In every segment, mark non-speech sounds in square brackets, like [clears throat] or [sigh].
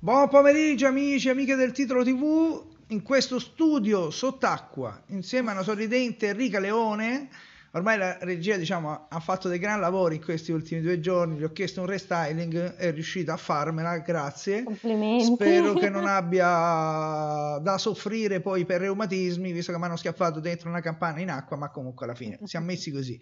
Buon pomeriggio amici e amiche del titolo TV, in questo studio sott'acqua insieme a una sorridente Enrica Leone, ormai la regia diciamo, ha fatto dei gran lavori in questi ultimi due giorni, gli ho chiesto un restyling, è riuscita a farmela, grazie. Complimenti. Spero che non [laughs] abbia da soffrire poi per reumatismi, visto che mi hanno schiaffato dentro una campana in acqua, ma comunque alla fine siamo messi così.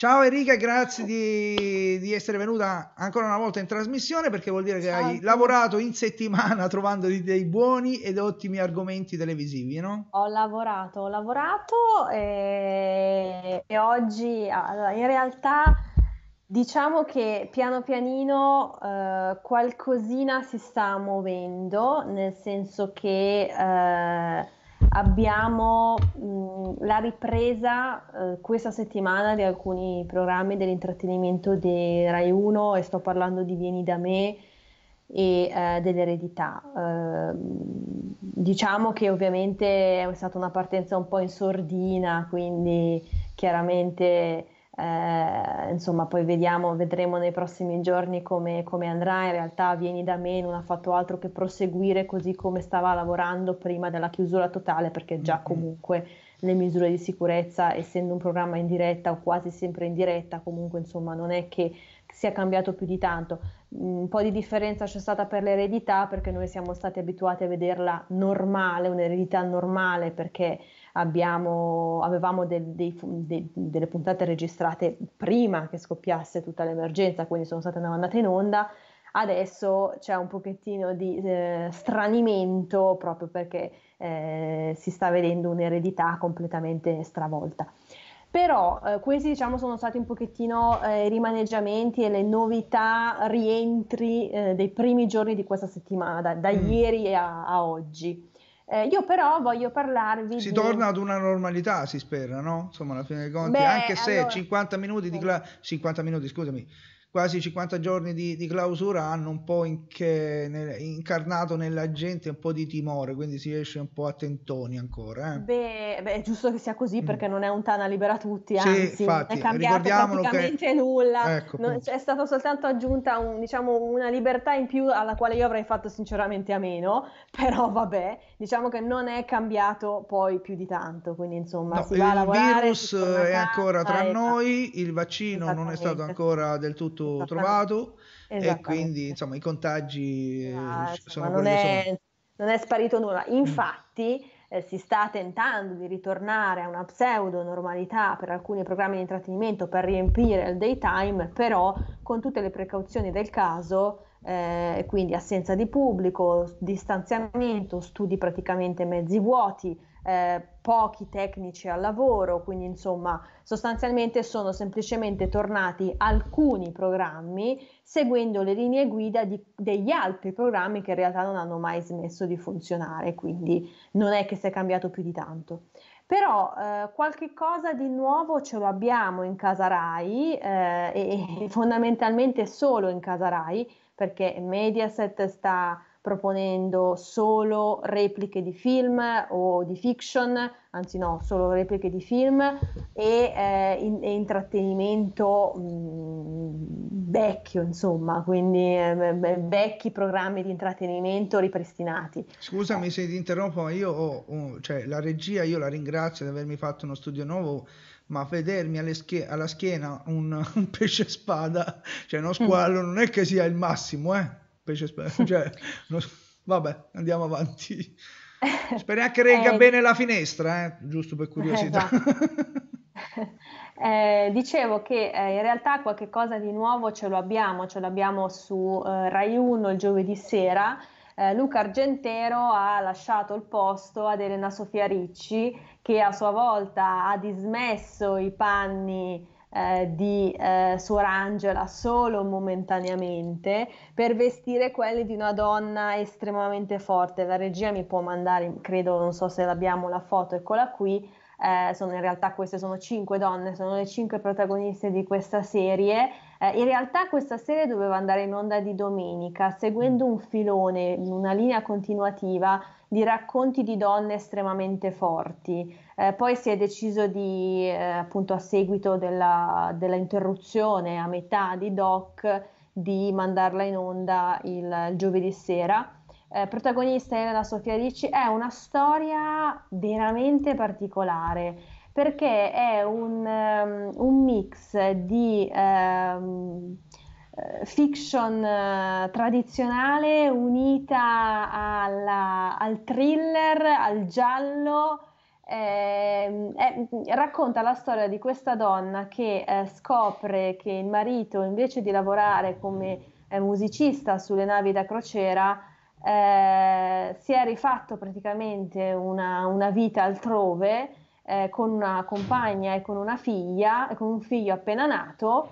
Ciao Enrica, grazie di, di, essere venuta ancora una volta in trasmissione perché vuol dire che Ciao. hai lavorato in settimana [laughs] trovando dei buoni ed ottimi argomenti televisivi, no? Ho lavorato, ho lavorato e, eh, e oggi in realtà diciamo che piano pianino eh, qualcosina si sta muovendo, nel senso che... Eh, abbiamo mh, la ripresa eh, questa settimana di alcuni programmi dell'intrattenimento di Rai 1 e sto parlando di Vieni da me e eh, dell'eredità. Eh, diciamo che ovviamente è stata una partenza un po' in sordina, quindi chiaramente eh, insomma, poi vediamo, vedremo nei prossimi giorni come, come, andrà. In realtà, Vieni da me non ha fatto altro che proseguire così come stava lavorando prima della chiusura totale, perché già mm-hmm. comunque le misure di sicurezza, essendo un programma in diretta o quasi sempre in diretta, comunque insomma, non è che sia cambiato più di tanto. Mm, un po' di differenza c'è stata per l'eredità, perché noi siamo stati abituati a vederla normale, un'eredità normale, perché abbiamo, avevamo del, dei, de, delle puntate registrate prima che scoppiasse tutta l'emergenza, quindi sono state mandate in onda. Adesso c'è un pochettino di eh, stranimento proprio perché eh, si sta vedendo un'eredità completamente stravolta. Però eh, questi diciamo sono stati un pochettino eh, i rimaneggiamenti e le novità, rientri eh, dei primi giorni di questa settimana, da, da mm. ieri a, a oggi. Eh, io però voglio parlarvi. Si di... torna ad una normalità, si spera, no? Insomma, alla fine dei conti, Beh, anche se allora... 50 minuti di classe, 50 minuti, scusami, quasi 50 giorni di, di clausura hanno un po' in che, nel, incarnato nella gente un po' di timore, quindi si esce un po' a tentoni ancora. Eh? Beh, beh, è giusto che sia così perché mm. non è un Tana libera tutti, anzi sì, infatti, è cambiato praticamente che... nulla, ecco, non, cioè, è stata soltanto aggiunta un, diciamo, una libertà in più alla quale io avrei fatto sinceramente a meno, [laughs] però vabbè, diciamo che non è cambiato poi più di tanto, quindi insomma no, si va a lavorare. Il virus è ancora tra e... noi, il vaccino non è stato ancora del tutto tutto trovato e quindi insomma i contagi ah, sono non è, sono. non è sparito nulla. Mm. Infatti eh, si sta tentando di ritornare a una pseudo normalità per alcuni programmi di intrattenimento per riempire il daytime, però con tutte le precauzioni del caso. Eh, quindi assenza di pubblico, distanziamento, studi praticamente mezzi vuoti, eh, pochi tecnici al lavoro, quindi insomma sostanzialmente sono semplicemente tornati alcuni programmi seguendo le linee guida di, degli altri programmi che in realtà non hanno mai smesso di funzionare, quindi non è che si è cambiato più di tanto. Però eh, qualche cosa di nuovo ce lo abbiamo in casa RAI eh, e, fondamentalmente solo in casa RAI perché Mediaset sta proponendo solo repliche di film o di fiction, anzi no, solo repliche di film e, eh, in, e intrattenimento mh, mm, vecchio, insomma, quindi eh, eh, eh, vecchi programmi di intrattenimento ripristinati. Scusami eh. se ti interrompo, ma io ho, ho cioè, la regia, io la ringrazio di avermi fatto uno studio nuovo ma vedermi schie- alla schiena un, [laughs] un pesce spada, cioè uno mm. squalo, mm. non è che sia il massimo, eh? pesce sperma. [laughs] Cioè, uno... Vabbè, andiamo avanti. [laughs] Speriamo che regga eh, bene la finestra, eh? giusto per curiosità. Esatto. [laughs] Eh, dicevo che eh, in realtà qualche cosa di nuovo ce lo abbiamo, ce l'abbiamo su eh, Rai 1 il giovedì sera. Eh, Luca Argentero ha lasciato il posto ad Elena Sofia Ricci che a sua volta ha dismesso i panni eh, di eh, Suor Angela solo momentaneamente per vestire quelli di una donna estremamente forte. La regia mi può mandare, credo, non so se l'abbiamo la foto, eccola qui. Eh, sono in realtà queste sono cinque donne, sono le cinque protagoniste di questa serie eh, in realtà questa serie doveva andare in onda di domenica, seguendo mm. un filone, una linea continuativa di racconti di donne estremamente forti. Eh, poi si è deciso di, eh, appunto a seguito della, dell'interruzione a metà di Doc, di mandarla in onda il, il giovedì sera. Eh, protagonista Elena Sofia Ricci, è una storia veramente particolare perché è un, um, un mix di um, fiction uh, tradizionale unita alla, al thriller, al giallo. Eh, eh, racconta la storia di questa donna che eh, scopre che il marito invece di lavorare come eh, musicista sulle navi da crociera si è rifatto praticamente una, una vita altrove eh, con una compagna e con una figlia, con un figlio appena nato,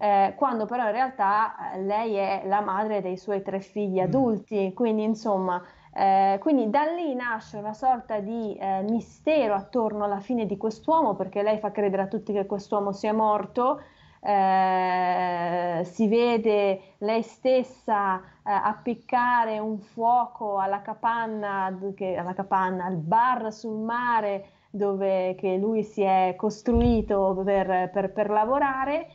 eh, quando però in realtà eh, lei è la madre dei suoi tre figli mm. adulti, quindi insomma, eh, quindi da lì nasce una sorta di eh, mistero attorno alla fine di quest'uomo, perché lei fa credere a tutti che quest'uomo sia morto, eh, si vede lei stessa eh, appiccare un fuoco alla capanna, alla capanna, al bar sul mare, dove, che lui si è costruito per, per, per lavorare.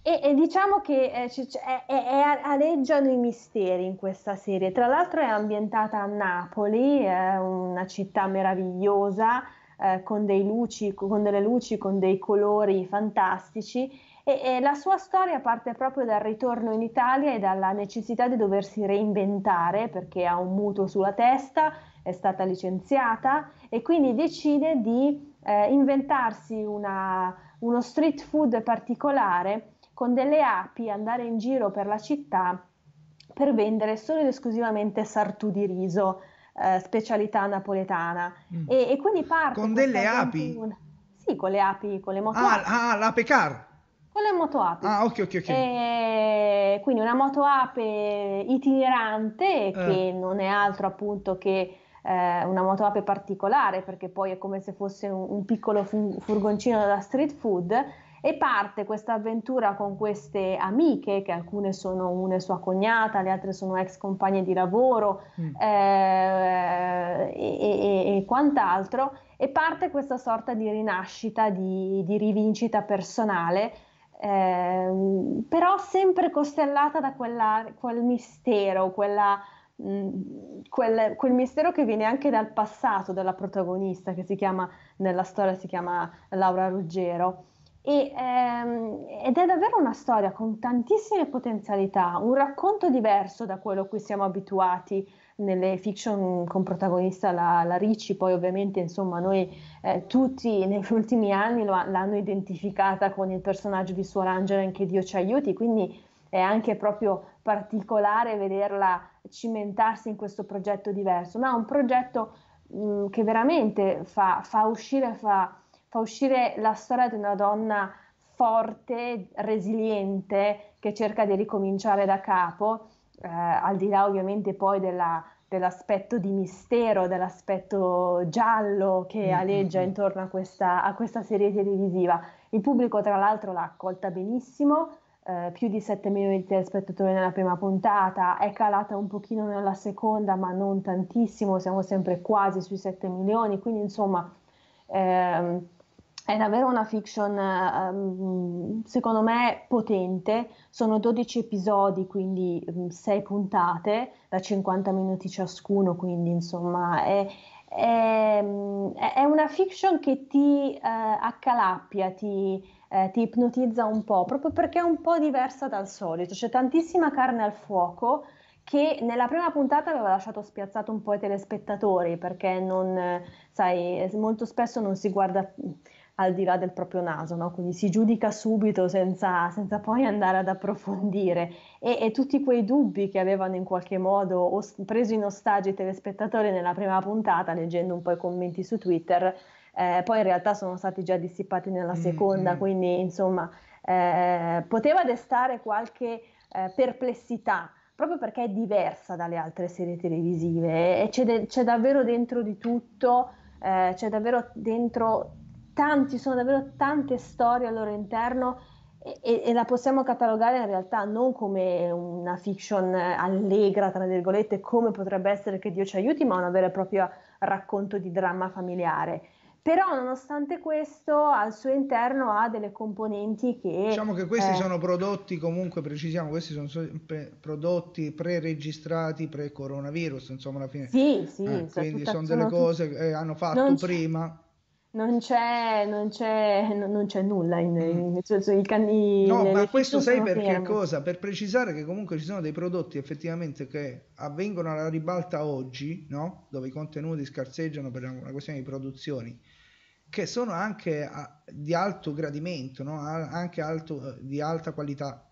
E, e, diciamo che eh, c- è, è, è aleggiano i misteri in questa serie. Tra l'altro è ambientata a Napoli, eh, una città meravigliosa, eh, con, luci, con delle luci, con dei colori fantastici e, e la sua storia parte proprio dal ritorno in Italia e dalla necessità di doversi reinventare perché ha un mutuo sulla testa, è stata licenziata e quindi decide di eh, inventarsi una, uno street food particolare con delle api, andare in giro per la città per vendere solo ed esclusivamente sartù di riso, eh, specialità napoletana. Mm. E, e, quindi parte... Con delle api? Una... Sì, con le api, con le ah, moto. Ah, ah l'ape car? Quella è moto ape. Ah, ok, ok, ok. E eh, quindi una moto ape itinerante eh. che non è altro appunto che eh, una moto ape particolare perché poi è come se fosse un, un piccolo fun- furgoncino da street food e parte questa avventura con queste amiche, che alcune sono una sua cognata, le altre sono ex compagne di lavoro mm. eh, e, e, e, quant'altro, e parte questa sorta di rinascita, di, di rivincita personale Ehm, però sempre costellata da quella, quel mistero, quella, mh, mm, quel, quel, mistero che viene anche dal passato della protagonista, che si chiama, nella storia si chiama Laura Ruggero. E, ehm, ed è davvero una storia con tantissime potenzialità, un racconto diverso da quello a cui siamo abituati nelle fiction con protagonista la, la Ricci, poi ovviamente insomma noi eh, tutti negli ultimi anni lo, l'hanno identificata con il personaggio di Suor Angela in Che Dio ci aiuti, quindi è anche proprio particolare vederla cimentarsi in questo progetto diverso, ma è un progetto mh, mm, che veramente fa, fa, uscire, fa, fa uscire la storia di una donna forte, resiliente, che cerca di ricominciare da capo eh, al di là ovviamente poi della, dell'aspetto di mistero, dell'aspetto giallo che mm, mm, aleggia mm. intorno a questa, a questa serie televisiva. Il pubblico tra l'altro l'ha accolta benissimo, eh, più di 7 milioni di telespettatori nella prima puntata, è calata un pochino nella seconda ma non tantissimo, siamo sempre quasi sui 7 milioni, quindi insomma... Ehm, è davvero una fiction, ehm, secondo me, potente. Sono 12 episodi, quindi 6 puntate da 50 minuti ciascuno, quindi insomma è, è, è una fiction che ti uh, accalappia, ti, uh, ti, ipnotizza un po', proprio perché è un po' diversa dal solito. C'è tantissima carne al fuoco che nella prima puntata aveva lasciato spiazzato un po' i telespettatori perché non, sai, molto spesso non si guarda al di là del proprio naso, no? quindi si giudica subito senza, senza poi andare ad approfondire e, e, tutti quei dubbi che avevano in qualche modo os- preso in ostaggio i telespettatori nella prima puntata, leggendo un po' i commenti su Twitter, eh, poi in realtà sono stati già dissipati nella mm, seconda, mm-hmm. quindi insomma eh, poteva destare qualche eh, perplessità proprio perché è diversa dalle altre serie televisive e c'è, de- c'è davvero dentro di tutto, eh, c'è davvero dentro tanti, sono davvero tante storie al loro interno e, e, la possiamo catalogare in realtà non come una fiction allegra, tra virgolette, come potrebbe essere che Dio ci aiuti, ma un vero e proprio racconto di dramma familiare. Però nonostante questo al suo interno ha delle componenti che... Diciamo che questi eh, sono prodotti, comunque precisiamo, questi sono prodotti pre-registrati, pre-coronavirus, insomma alla fine. Sì, sì. Eh, cioè quindi sono delle cose che eh, hanno fatto prima non c'è, non c'è, non c'è nulla in, mm. in, in, in, in no ma questo sai perché che cosa per precisare che comunque ci sono dei prodotti effettivamente che avvengono alla ribalta oggi no? dove i contenuti scarseggiano per una questione di produzioni che sono anche a, ah, di alto gradimento no? a, anche alto, eh, di alta qualità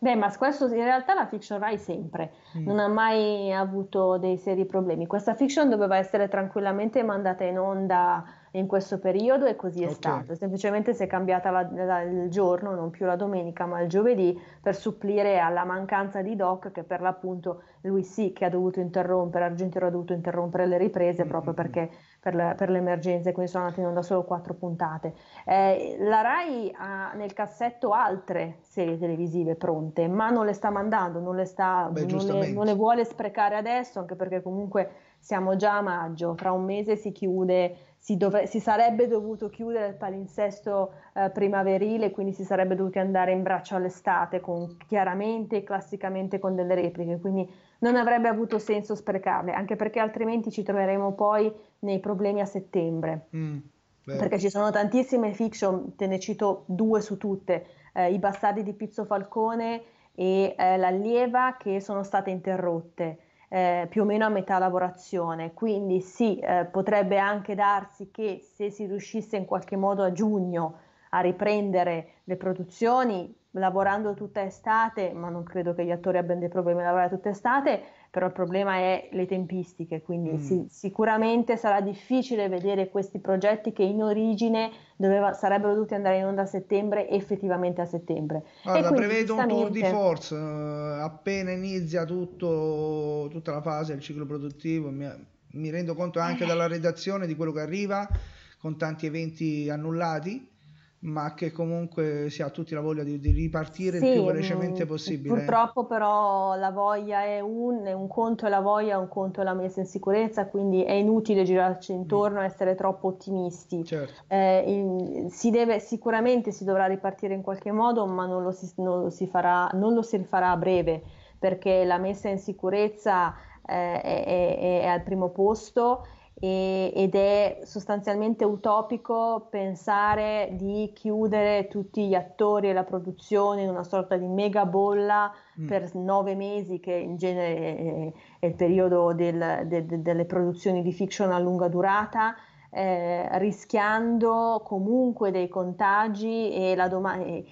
Beh, ma questo in realtà la fiction Rai sempre, mm. non ha mai avuto dei seri problemi. Questa fiction doveva essere tranquillamente mandata in onda in questo periodo e così è okay. stato. Semplicemente si è cambiata la, la, il giorno, non più la domenica, ma il giovedì, per supplire alla mancanza di Doc che per l'appunto lui sì che ha dovuto interrompere, Argentino ha dovuto interrompere le riprese mm. proprio mm, mm. perché per, le, per l'emergenza, quindi sono andate in onda solo quattro puntate. Eh, la RAI ha nel cassetto altre serie televisive pronte, ma non le sta mandando, non le, sta, Beh, non le, non le vuole sprecare adesso, anche perché comunque siamo già a maggio, fra un mese si chiude, si, dov- si sarebbe dovuto chiudere il palinsesto eh, primaverile, quindi si sarebbe dovuti andare in braccio all'estate, con, chiaramente e classicamente con delle repliche, quindi non avrebbe avuto senso sprecarle, anche perché altrimenti ci troveremo poi nei problemi a settembre. Mm, perché ci sono tantissime fiction, te ne cito due su tutte, eh, I bastardi di Pizzo Falcone e eh, L'allieva che sono state interrotte. Eh, più o meno a metà lavorazione, quindi sì, eh, potrebbe anche darsi che se si riuscisse in qualche modo a giugno a riprendere le produzioni, lavorando tutta estate, ma non credo che gli attori abbiano dei problemi a lavorare tutta estate, però il problema è le tempistiche, quindi mm. si, sicuramente sarà difficile vedere questi progetti che in origine doveva, sarebbero dovuti andare in onda a settembre, effettivamente a settembre. Guarda, quindi, prevedo un tour di force, eh, appena inizia tutto, tutta la fase, del ciclo produttivo, mi, mi rendo conto anche eh. dalla redazione di quello che arriva, con tanti eventi annullati ma che comunque si ha tutti la voglia di, di ripartire sì, il più velocemente mm, possibile. Purtroppo però la voglia è un, è un conto è la voglia, un conto è la messa in sicurezza, quindi è inutile girarci mm. intorno e mm. essere troppo ottimisti. Certo. Eh, in, si deve, sicuramente si dovrà ripartire in qualche modo, ma non lo si, non lo si, farà, non lo si rifarà a breve, perché la messa in sicurezza eh, è, è, è al primo posto e, ed è sostanzialmente utopico pensare di chiudere tutti gli attori e la produzione in una sorta di mega bolla mm. per nove mesi, che in genere è, il periodo del, de, de, delle produzioni di fiction a lunga durata. Eh, rischiando comunque dei contagi e, doma- e,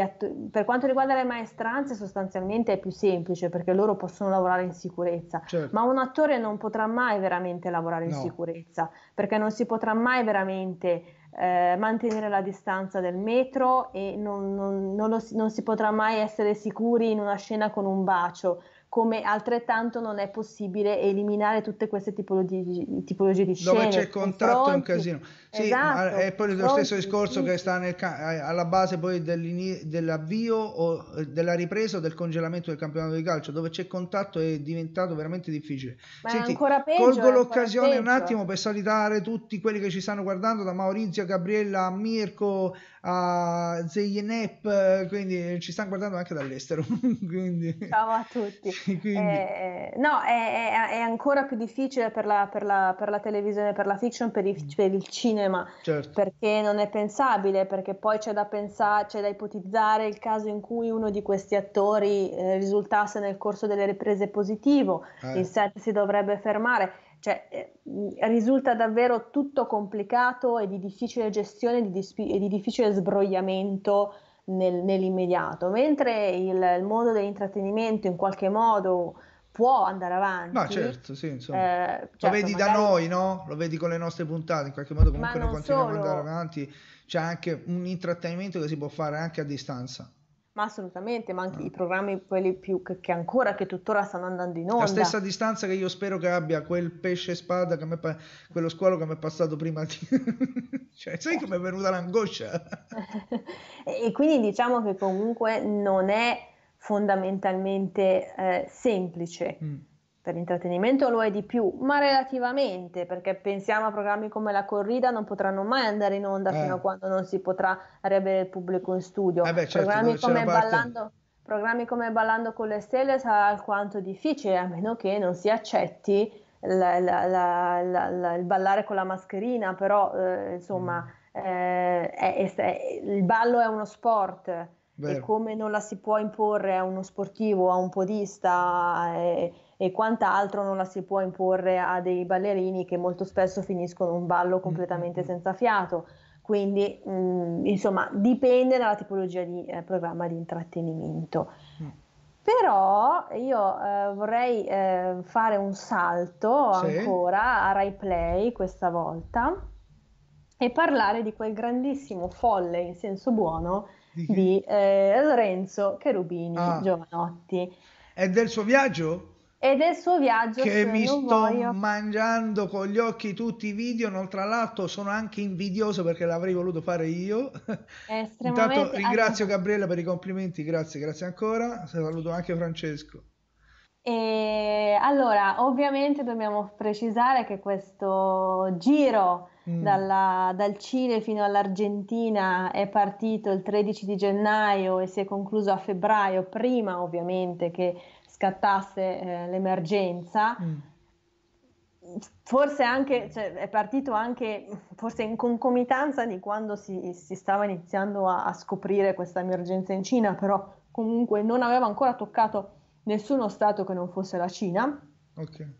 attu- per quanto riguarda le maestranze sostanzialmente è più semplice perché loro possono lavorare in sicurezza, certo. ma un attore non potrà mai veramente lavorare no. in sicurezza perché non si potrà mai veramente eh, mantenere la distanza del metro e non, non, non, lo, non si potrà mai essere sicuri in una scena con un bacio come altrettanto non è possibile eliminare tutte queste tipologie, tipologie di scene. Dove c'è contatto è un casino. Sì, esatto, è poi lo stesso discorso che sta nel, eh, alla base poi dell'avvio o eh, della ripresa o del congelamento del campionato di calcio, dove c'è contatto è diventato veramente difficile. Ma Senti, ancora peggio, colgo l'occasione un attimo per salutare tutti quelli che ci stanno guardando, da Maurizio, Gabriella, Mirko, a Zeynep, eh, quindi ci stanno guardando anche dall'estero. [laughs] quindi... Ciao a tutti. [laughs] Eh, eh, no, è, è, ancora più difficile per la, per la, per la televisione, per la fiction, per, i, mm. per il cinema, certo. perché non è pensabile, perché poi c'è da pensare, c'è da ipotizzare il caso in cui uno di questi attori eh, risultasse nel corso delle riprese positivo, eh. il set si dovrebbe fermare. Cioè, eh, risulta davvero tutto complicato e di difficile gestione di dispi- e di difficile sbrogliamento nel, nell'immediato, mentre il, il mondo dell'intrattenimento in qualche modo può andare avanti. No, certo, sì, insomma. Eh, certo, lo vedi magari... da noi, no? Lo vedi con le nostre puntate, in qualche modo comunque noi continuiamo ad andare avanti. C'è anche un intrattenimento che si può fare anche a distanza. Ma assolutamente, ma anche ah. i mm. programmi quelli più che, che, ancora, che tuttora stanno andando in onda. La stessa distanza che io spero che abbia quel pesce spada, che pa- quello squalo che mi è passato prima. Di... [laughs] cioè, sai eh. come è venuta l'angoscia? [laughs] e quindi diciamo che comunque non è fondamentalmente eh, semplice. Mm per l'intrattenimento lo è di più, ma relativamente, perché pensiamo a programmi come la corrida non potranno mai andare in onda eh. fino a eh. quando non si potrà riavere il pubblico in studio. Eh beh, certo, programmi, come ballando, programmi, come ballando, con le stelle sarà alquanto difficile, a meno che non si accetti la, la, la, il ballare con la mascherina, però eh, insomma mm. Eh, è, è, il ballo è uno sport. Vero. E come non la si può imporre a uno sportivo, a un podista, è, eh, e quant'altro non la si può imporre a dei ballerini che molto spesso finiscono un ballo completamente mm-hmm. senza fiato. Quindi, mh, mm, insomma, dipende dalla tipologia di eh, programma di intrattenimento. Mm. Però io eh, vorrei eh, fare un salto sì. ancora a Rai Play questa volta e parlare di quel grandissimo folle in senso buono di, di eh, Lorenzo Cherubini ah. Giovanotti. È del suo viaggio? E del suo viaggio che mi sto voglio. mangiando con gli occhi tutti i video, non, tra l'altro sono anche invidioso perché l'avrei voluto fare io. [laughs] Intanto ringrazio Gabriella per i complimenti, grazie, grazie ancora. Saluto anche Francesco. E allora, ovviamente dobbiamo precisare che questo giro mm. dalla, dal Cile fino all'Argentina è partito il 13 di gennaio e si è concluso a febbraio, prima ovviamente che scattasse eh, l'emergenza. Mm. Forse anche, cioè, è partito anche, forse in concomitanza di quando si, si stava iniziando a, a, scoprire questa emergenza in Cina, però comunque non aveva ancora toccato nessuno Stato che non fosse la Cina. Okay.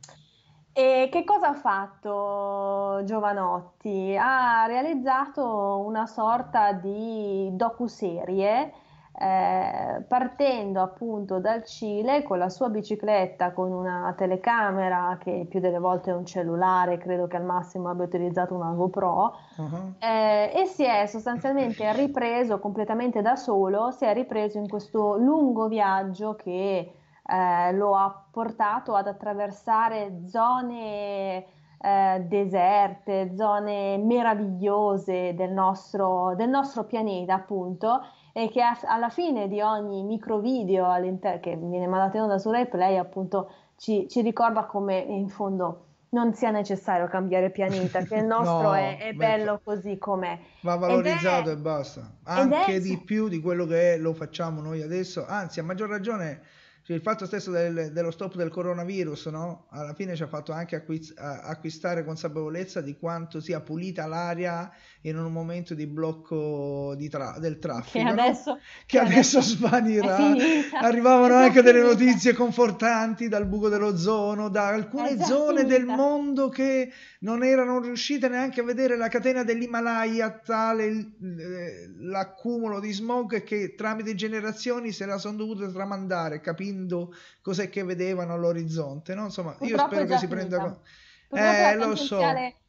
E che cosa ha fatto Giovanotti? Ha realizzato una sorta di docuserie eh, partendo appunto dal Cile con la sua bicicletta, con una telecamera che più delle volte è un cellulare, credo che al massimo abbia utilizzato una GoPro, uh-huh. eh, e si è sostanzialmente [laughs] ripreso completamente da solo, si è ripreso in questo lungo viaggio che eh, lo ha portato ad attraversare zone... Eh, deserte, zone meravigliose del nostro, del nostro pianeta, appunto, e che a, alla fine di ogni micro video che viene mandato in onda su Rap, appunto ci, ci, ricorda come in fondo non sia necessario cambiare pianeta, che il [laughs] nostro no, è, è bello così com'è. Va valorizzato è, e basta, anche di più di quello che è, lo facciamo noi adesso, anzi a maggior ragione cioè, il fatto stesso del, dello stop del coronavirus, no? Alla fine ci ha fatto anche acquiz- acquistare consapevolezza di quanto sia pulita l'aria in un momento di blocco di tra- del traffico. Che adesso, no? che adesso, adesso svanirà. Eh, [laughs] Arrivavano anche delle notizie confortanti dal buco dell'ozono, da alcune zone finita. del mondo che non erano riuscite neanche a vedere la catena dell'Himalaya, tale eh, l'accumulo di smog che tramite generazioni se la sono dovuta tramandare, capito? dicendo cos'è che vedevano all'orizzonte, no? Insomma, purtroppo io spero che si prenda... Eh, lo so.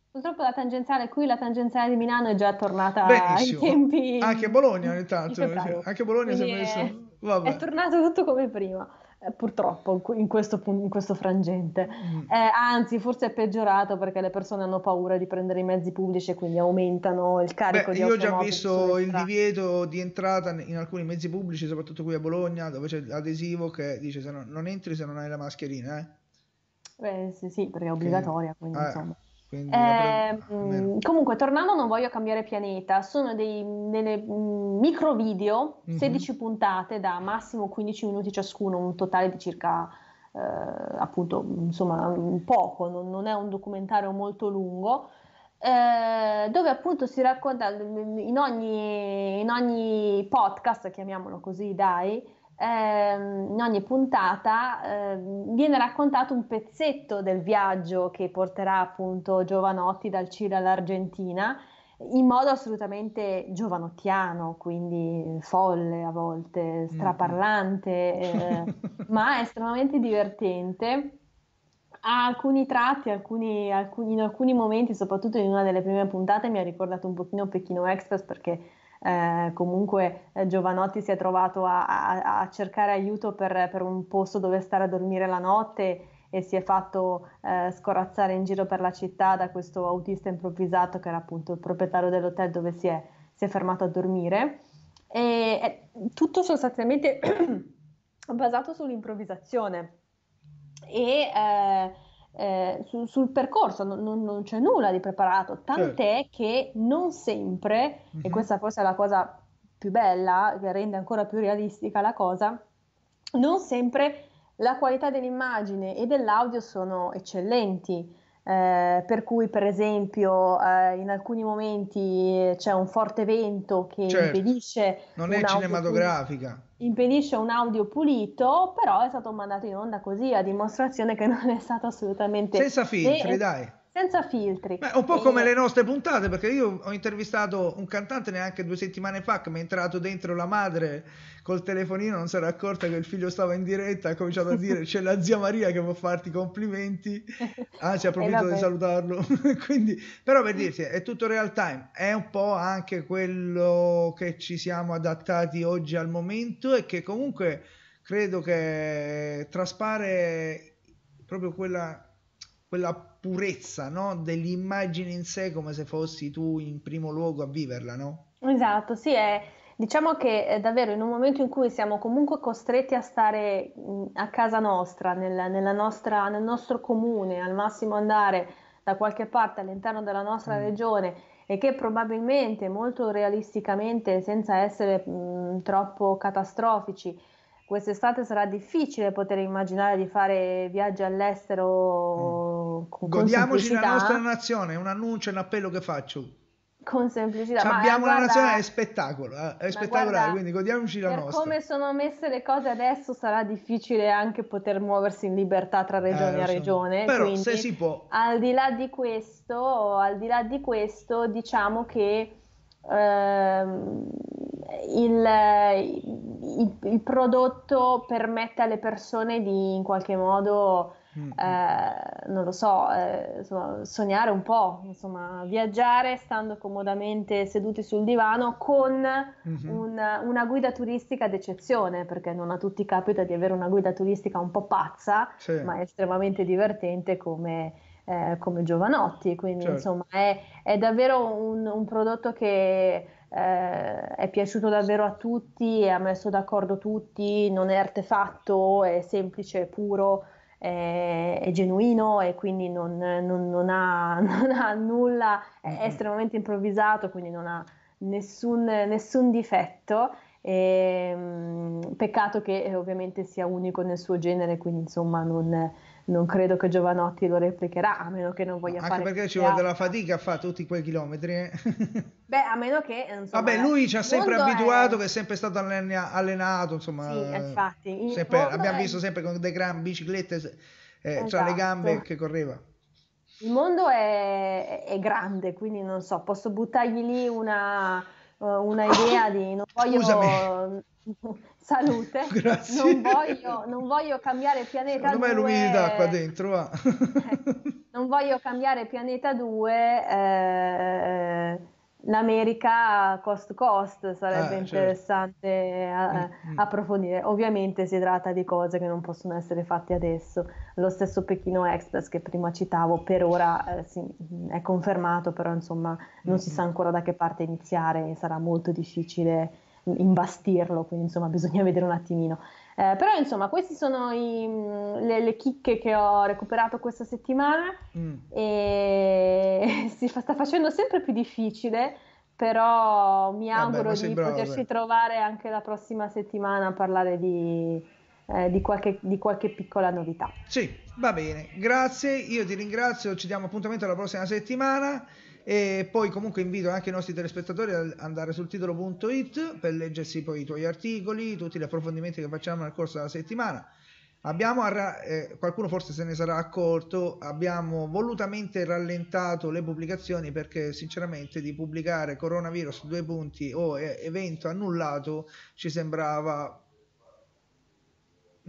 Purtroppo la tangenziale qui, la tangenziale di Milano è già tornata Benissimo. ai tempi... Anche Bologna ogni tanto, anche Bologna Quindi si è messo... Vabbè. È tornato tutto come prima. Eh, purtroppo in questo, in questo frangente. Mm. Eh, anzi, forse è peggiorato perché le persone hanno paura di prendere i mezzi pubblici e quindi aumentano il carico Beh, di Io ho già visto il divieto di entrata in alcuni mezzi pubblici, soprattutto qui a Bologna, dove c'è l'adesivo che dice se no, non entri se non hai la mascherina. Eh? Beh, sì, sì, perché è obbligatoria, quindi, quindi eh, insomma. Eh, comunque, tornando, non voglio cambiare pianeta. Sono dei delle, mm, micro video, 16 mm-hmm. puntate da massimo 15 minuti ciascuno, un totale di circa eh, appunto insomma poco. Non, non, è un documentario molto lungo. Eh, dove appunto si racconta in ogni, in ogni podcast, chiamiamolo così, dai, Ehm, in ogni puntata ehm, viene raccontato un pezzetto del viaggio che porterà appunto Giovanotti dal Cile all'Argentina in modo assolutamente giovanottiano, quindi folle a volte, mhm. straparlante, mm. eh, ma estremamente divertente. Ha alcuni tratti, alcuni, alcuni, in alcuni momenti, soprattutto in una delle prime puntate, mi ha ricordato un pochino Pechino Express perché eh, comunque eh, Giovanotti si è trovato a, a, a cercare aiuto per, per, un posto dove stare a dormire la notte e si è fatto eh, scorazzare in giro per la città da questo autista improvvisato che era appunto il proprietario dell'hotel dove si è, si è fermato a dormire. E, eh, tutto sostanzialmente [clears throat] basato sull'improvvisazione. E, eh, eh, su, sul percorso non, non, non, c'è nulla di preparato, tant'è certo. che non sempre, mm-hmm. e mhm. questa forse è la cosa più bella, che rende ancora più realistica la cosa, non sempre la qualità dell'immagine e dell'audio sono eccellenti. Eh, per cui per esempio eh, in alcuni momenti c'è un forte vento che certo. impedisce... Non è cinematografica. Pulito, impedisce un audio pulito, però è stato mandato in onda così, a dimostrazione che non è stato assolutamente... Senza filtri, né, dai senza filtri. Beh, un po' oh. come le nostre puntate, perché io ho intervistato un cantante neanche due settimane fa che mi è entrato dentro la madre col telefonino, non si era accorta che il figlio stava in diretta, ha cominciato a dire c'è la zia Maria che può farti complimenti, anzi ah, ha approfitto [laughs] di salutarlo. [laughs] Quindi, però per dirti, è tutto real time, è un po' anche quello che ci siamo adattati oggi al momento e che comunque credo che traspare proprio quella, quella purezza no? dell'immagine in sé come se fossi tu in primo luogo a viverla, no? Esatto, sì, è, diciamo che è davvero in un momento in cui siamo comunque costretti a stare a casa nostra, nel, nostra, nel nostro comune, al massimo andare da qualche parte all'interno della nostra mm. regione e che probabilmente molto realisticamente, senza essere mh, troppo catastrofici, quest'estate sarà difficile poter immaginare di fare viaggi all'estero mm con, con Godiamoci la nostra nazione, un annuncio, un appello che faccio. Con semplicità. Cioè, abbiamo guarda, una nazione, è spettacolo, eh, è spettacolare, guarda, quindi godiamoci la nostra. come sono messe le cose adesso sarà difficile anche poter muoversi in libertà tra regione eh, a regione. Però quindi, se si può. Al di là di questo, al di là di questo diciamo che... Ehm, il, il, il, prodotto permette alle persone di in qualche modo mm-hmm. eh, non lo so, eh, insomma, sognare un po', insomma, viaggiare stando comodamente seduti sul divano con mm-hmm. un, una guida turistica d'eccezione, perché non a tutti capita di avere una guida turistica un po' pazza, sì. ma estremamente divertente come... Eh, come Giovanotti, quindi certo. insomma è, è, davvero un, un prodotto che eh, è piaciuto davvero a tutti, ha messo d'accordo tutti, non è artefatto, è semplice, è puro, è, è genuino e quindi non, non, non, ha, [laughs] non ha, nulla, è mm-hmm. estremamente improvvisato, quindi non ha nessun, nessun difetto. E, ehm, peccato che eh, ovviamente sia unico nel suo genere, quindi insomma non, non credo che Giovanotti lo replicherà, a meno che non voglia Anche fare... Anche perché ci vuole della fatica a fare tutti quei chilometri. Eh? [laughs] Beh, a meno che... Insomma, Vabbè, lui ci ha sempre abituato, è... che è sempre stato allenato, insomma... Sì, eh, infatti. In sempre, abbiamo è... visto sempre con delle gran biciclette eh, esatto. tra le esatto. gambe che correva. Il mondo è, è grande, quindi non so, posso buttargli lì una eh, una idea ah, di non voglio Scusami. [laughs] salute, non voglio, non voglio, cambiare pianeta Secondo 2. me è l'umidità qua eh, dentro. Ah. non voglio cambiare pianeta 2. Eh, l'America cost cost sarebbe ah, certo. interessante certo. a, mm, mm. approfondire. Ovviamente si tratta di cose che non possono essere fatte adesso. Lo stesso Pechino Express che prima citavo, per ora eh, sì, mm, è confermato, però insomma non mm. si sa mm. ancora da che parte iniziare, sarà molto difficile imbastirlo, quindi insomma [laughs] bisogna vedere un attimino. Eh, però insomma queste sono i, mm, le, le, chicche che ho recuperato questa settimana mm. e [laughs] si fa, sta facendo sempre più difficile, però mi auguro Vabbè, di bravo, poterci beh. trovare anche la prossima settimana a parlare di, eh, di, qualche, di, qualche, piccola novità. Sì, va bene, grazie, io ti ringrazio, ci diamo appuntamento la prossima settimana. E poi comunque invito anche i nostri telespettatori ad andare sul titolo.it per leggersi poi i tuoi articoli, tutti gli approfondimenti che facciamo nel corso della settimana. Abbiamo, eh, qualcuno forse se ne sarà accorto, abbiamo volutamente rallentato le pubblicazioni perché sinceramente di pubblicare coronavirus due punti o eh, evento annullato ci sembrava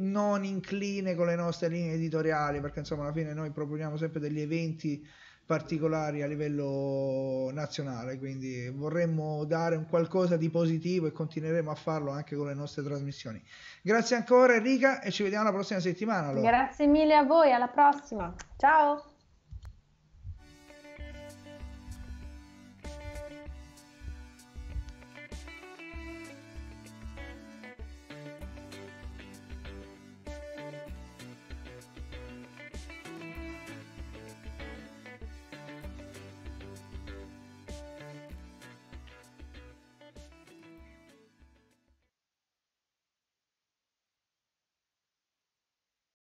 non incline con le nostre linee editoriali perché insomma alla fine noi proponiamo sempre degli eventi particolari a livello nazionale, quindi vorremmo dare un qualcosa di positivo e continueremo a farlo anche con le nostre trasmissioni. Grazie ancora Enrica e ci vediamo la prossima settimana. Allora. Grazie mille a voi, alla prossima. Ciao.